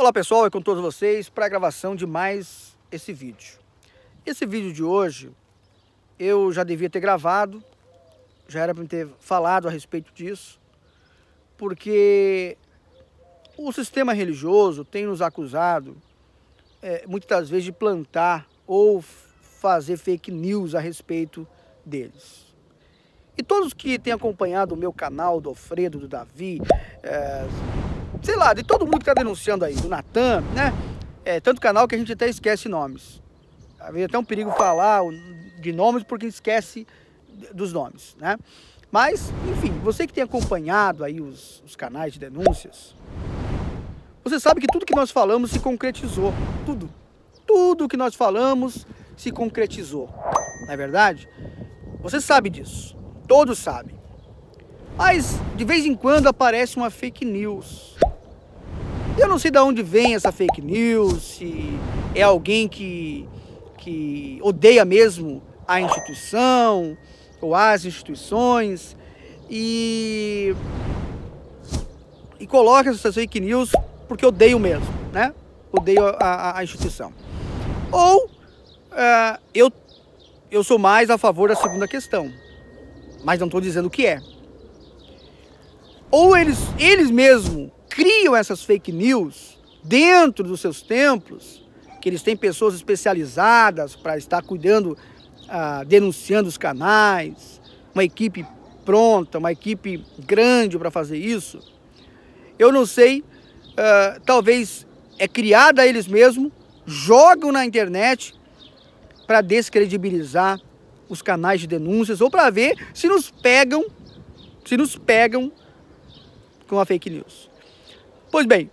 Olá pessoal, é com todos vocês para a gravação de mais esse vídeo. Esse vídeo de hoje eu já devia ter gravado, já era para ter falado a respeito disso, porque o sistema religioso tem nos acusado é, muitas das vezes de plantar ou fazer fake news a respeito deles. E todos que têm acompanhado o meu canal, do Alfredo, do Davi, é, sei lá, de todo mundo que tá denunciando aí, do Natan, né? É, tanto canal que a gente até esquece nomes. Havia até um perigo falar de nomes porque esquece dos nomes, né? Mas, enfim, você que tem acompanhado aí os, os canais de denúncias, você sabe que tudo que nós falamos se concretizou. Tudo. Tudo que nós falamos se concretizou. Não é verdade? Você sabe disso. Todos sabem. Mas, de vez em quando, aparece uma fake news eu não sei de onde vem essa fake news, se é alguém que, que odeia mesmo a instituição ou as instituições e, e coloca essas fake news porque odeio mesmo, né? Odeio a, a, a instituição. Ou é, eu, eu sou mais a favor da segunda questão, mas não estou dizendo o que é. Ou eles, eles mesmos criam essas fake news dentro dos seus templos, que eles têm pessoas especializadas para estar cuidando, ah, denunciando os canais, uma equipe pronta, uma equipe grande para fazer isso. Eu não sei, ah, talvez é criada eles mesmos, jogam na internet para descredibilizar os canais de denúncias ou para ver se nos pegam, se nos pegam com a fake news. Pois bem,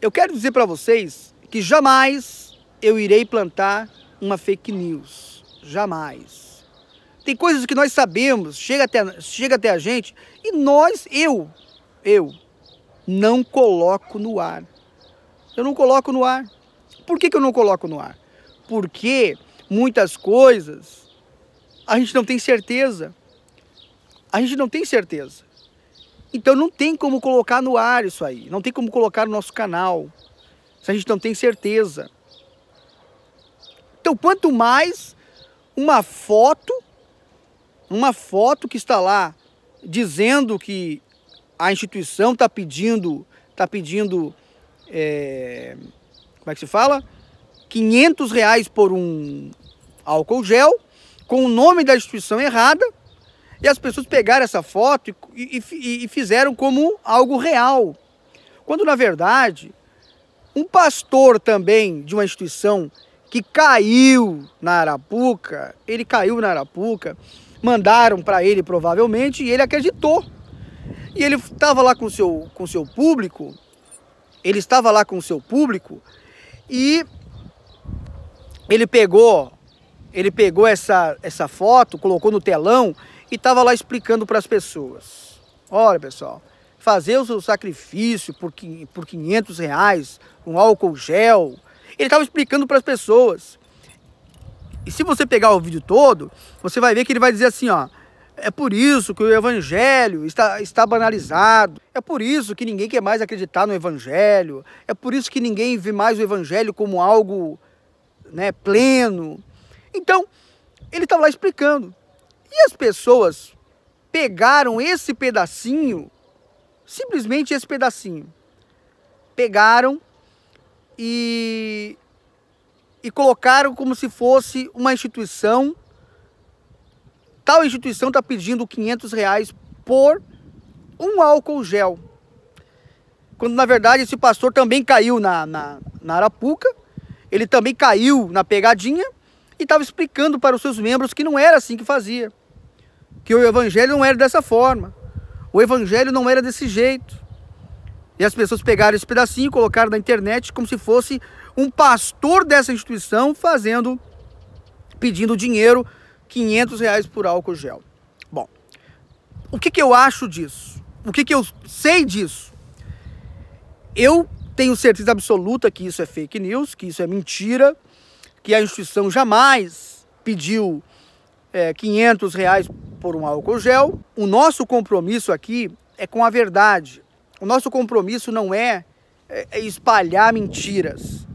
eu quero dizer para vocês que jamais eu irei plantar uma fake news. Jamais. Tem coisas que nós sabemos, chega até, chega até a gente, e nós, eu, eu, não coloco no ar. Eu não coloco no ar. Por que, que eu não coloco no ar? Porque muitas coisas a gente não tem certeza. A gente não tem certeza. Então não tem como colocar no ar isso aí, não tem como colocar no nosso canal, se a gente não tem certeza. Então quanto mais uma foto, uma foto que está lá dizendo que a instituição está pedindo, está pedindo, é, como é que se fala? 500 reais por um álcool gel, com o nome da instituição errada, e as pessoas pegaram essa foto e, e, e fizeram como algo real. Quando, na verdade, um pastor também de uma instituição que caiu na Arapuca, ele caiu na Arapuca, mandaram para ele provavelmente e ele acreditou. E ele estava lá com seu com seu público, ele estava lá com seu público e ele pegou, ele pegou essa essa foto, colocou no telão e estava lá explicando para as pessoas. Olha, pessoal, fazer o seu sacrifício por, por 500 reais, um álcool gel, ele estava explicando para as pessoas. E se você pegar o vídeo todo, você vai ver que ele vai dizer assim, ó, é por isso que o evangelho está, está banalizado. É por isso que ninguém quer mais acreditar no evangelho. É por isso que ninguém vê mais o evangelho como algo né, pleno. Então, ele estava lá explicando. E as pessoas pegaram esse pedacinho, simplesmente esse pedacinho, pegaram e, e colocaram como se fosse uma instituição. Tal instituição está pedindo 500 reais por um álcool gel. Quando na verdade esse pastor também caiu na, na, na Arapuca, ele também caiu na pegadinha e estava explicando para os seus membros que não era assim que fazia que o evangelho não era dessa forma. O evangelho não era desse jeito. E as pessoas pegaram esse pedacinho e colocaram na internet como se fosse um pastor dessa instituição fazendo, pedindo dinheiro, 500 reais por álcool gel. Bom, o que, que eu acho disso? O que, que eu sei disso? Eu tenho certeza absoluta que isso é fake news, que isso é mentira, que a instituição jamais pediu é, 500 reais por um álcool gel. O nosso compromisso aqui é com a verdade. O nosso compromisso não é, é, é, espalhar mentiras.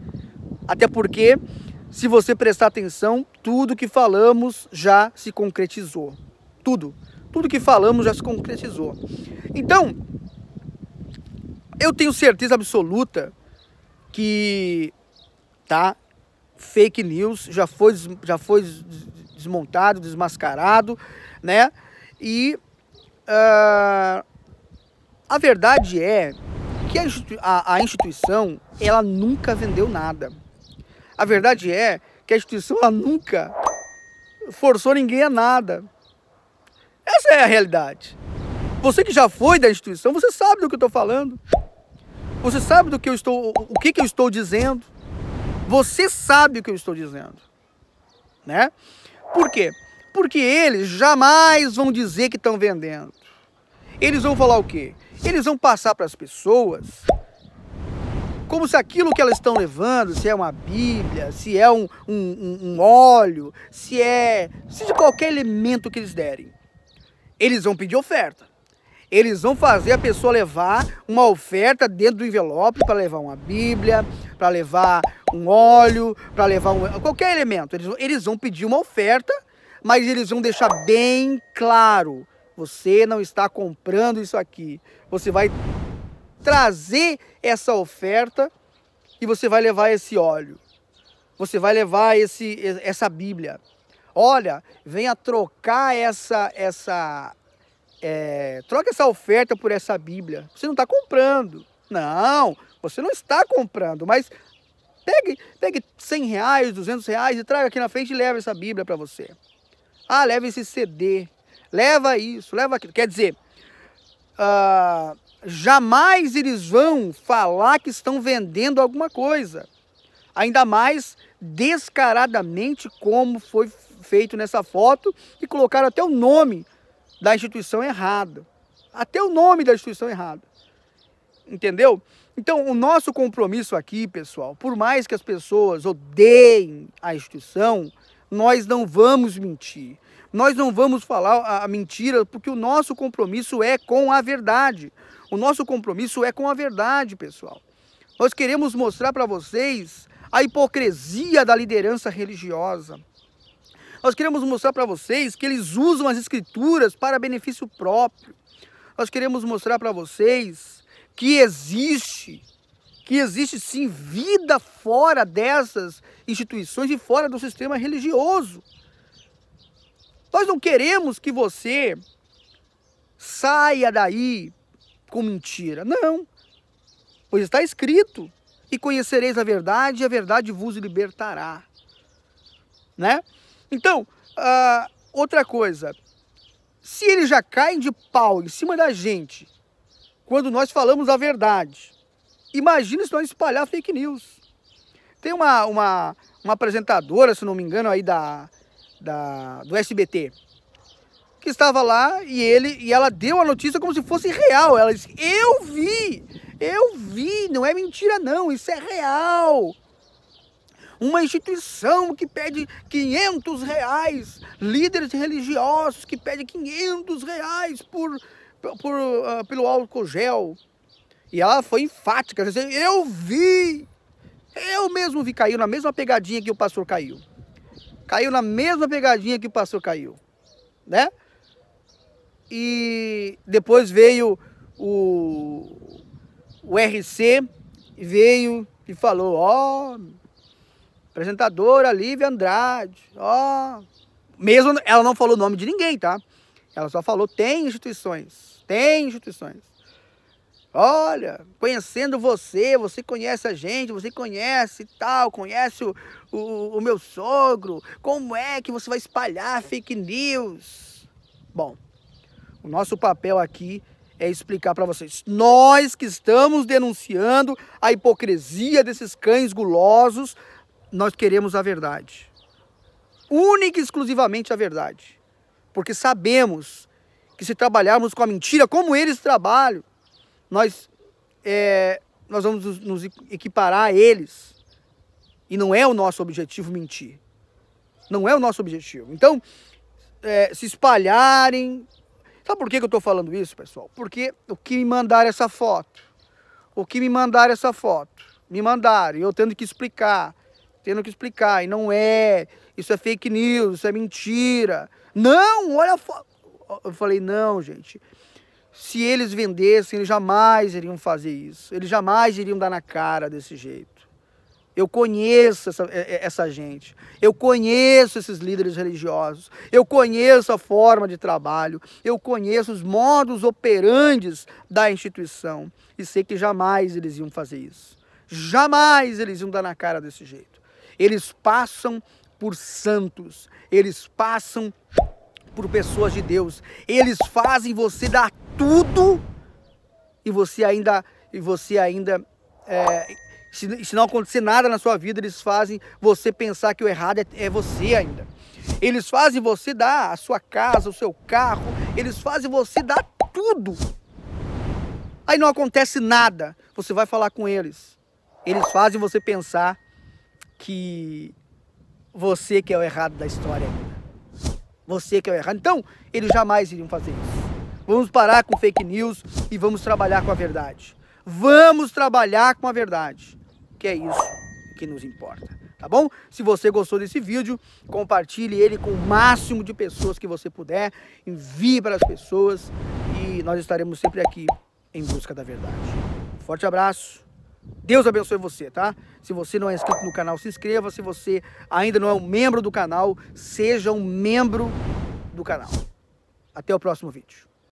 Até porque, se você prestar atenção, tudo que falamos já se concretizou. Tudo. Tudo que falamos já se concretizou. Então, eu tenho certeza absoluta que tá fake news já foi já foi desmontado, desmascarado né? E uh, a verdade é que a, a instituição ela nunca vendeu nada. A verdade é que a instituição ela nunca forçou ninguém a nada. Essa é a realidade. Você que já foi da instituição, você sabe do que eu estou falando. Você sabe do que eu estou, o que, que eu estou dizendo. Você sabe o que eu estou dizendo, né? Por quê? Porque eles jamais vão dizer que estão vendendo. Eles vão falar o quê? Eles vão passar para as pessoas como se aquilo que elas estão levando, se é uma Bíblia, se é um, um, um óleo, se é de qualquer elemento que eles derem, eles vão pedir oferta. Eles vão fazer a pessoa levar uma oferta dentro do envelope para levar uma Bíblia, para levar um óleo, para levar um, qualquer elemento. Eles, eles vão pedir uma oferta mas eles vão deixar bem claro: você não está comprando isso aqui. Você vai trazer essa oferta e você vai levar esse óleo. Você vai levar esse, essa Bíblia. Olha, venha trocar essa essa é, troca essa oferta por essa Bíblia. Você não está comprando. Não, você não está comprando, mas pegue, pegue 100 reais, 200 reais e traga aqui na frente e leve essa Bíblia para você. Ah, leva esse CD, leva isso, leva aquilo. Quer dizer, uh, jamais eles vão falar que estão vendendo alguma coisa. Ainda mais descaradamente como foi feito nessa foto e colocaram até o nome da instituição errada. Até o nome da instituição errada. Entendeu? Então, o nosso compromisso aqui, pessoal, por mais que as pessoas odeiem a instituição, nós não vamos mentir. Nós não vamos falar a mentira, porque o nosso compromisso é com a verdade. O nosso compromisso é com a verdade, pessoal. Nós queremos mostrar para vocês a hipocrisia da liderança religiosa. Nós queremos mostrar para vocês que eles usam as escrituras para benefício próprio. Nós queremos mostrar para vocês que existe que existe sim vida fora dessas instituições e fora do sistema religioso. Nós não queremos que você saia daí com mentira. Não. Pois está escrito: e conhecereis a verdade, e a verdade vos libertará. Né? Então, uh, outra coisa. Se eles já caem de pau em cima da gente, quando nós falamos a verdade, Imagina se nós espalhar fake news. Tem uma, uma, uma apresentadora, se não me engano, aí da, da, do SBT, que estava lá e ele e ela deu a notícia como se fosse real. Ela disse: "Eu vi, eu vi, não é mentira não, isso é real." Uma instituição que pede 500 reais, líderes religiosos que pedem 500 reais por, por, uh, pelo álcool gel, e ela foi enfática. Ela disse, eu vi! Eu mesmo vi, caiu na mesma pegadinha que o pastor caiu. Caiu na mesma pegadinha que o pastor caiu. Né? E depois veio o, o RC, veio e falou, ó, oh, apresentadora Lívia Andrade, ó. Oh. Mesmo ela não falou o nome de ninguém, tá? Ela só falou, tem instituições, tem instituições. Olha, conhecendo você, você conhece a gente, você conhece tal, conhece o, o, o meu sogro. Como é que você vai espalhar fake news? Bom, o nosso papel aqui é explicar para vocês. Nós que estamos denunciando a hipocrisia desses cães gulosos, nós queremos a verdade. Única e exclusivamente a verdade. Porque sabemos que se trabalharmos com a mentira, como eles trabalham, nós, é, nós vamos nos equiparar a eles. E não é o nosso objetivo mentir. Não é o nosso objetivo. Então, é, se espalharem. Sabe por que, que eu estou falando isso, pessoal? Porque o que me mandaram essa foto, o que me mandaram essa foto, me mandaram, e eu tendo que explicar, tendo que explicar, e não é, isso é fake news, isso é mentira. Não, olha a foto. Eu falei, não, gente se eles vendessem, eles jamais iriam fazer isso. Eles jamais iriam dar na cara desse jeito. Eu conheço essa, é, é, essa gente. Eu conheço esses líderes religiosos. Eu conheço a forma de trabalho. Eu conheço os modos operantes da instituição. E sei que jamais eles iam fazer isso. Jamais eles iam dar na cara desse jeito. Eles passam por santos. Eles passam por pessoas de Deus. Eles fazem você dar tudo e você ainda e você ainda é, se, se, não acontecer nada na sua vida, eles fazem você pensar que o errado é, é você ainda. Eles fazem você dar a sua casa, o seu carro, eles fazem você dar tudo. Aí não acontece nada. Você vai falar com eles. Eles fazem você pensar que você que é o errado da história ainda. Você que é o errado. Então, eles jamais iriam fazer isso. Vamos parar com fake news e vamos trabalhar com a verdade. Vamos trabalhar com a verdade, que é isso que nos importa, tá bom? Se você gostou desse vídeo, compartilhe ele com o máximo de pessoas que você puder, envie para as pessoas e nós estaremos sempre aqui em busca da verdade. Forte abraço. Deus abençoe você, tá? Se você não é inscrito no canal, se inscreva. Se você ainda não é um membro do canal, seja um membro do canal. Até o próximo vídeo.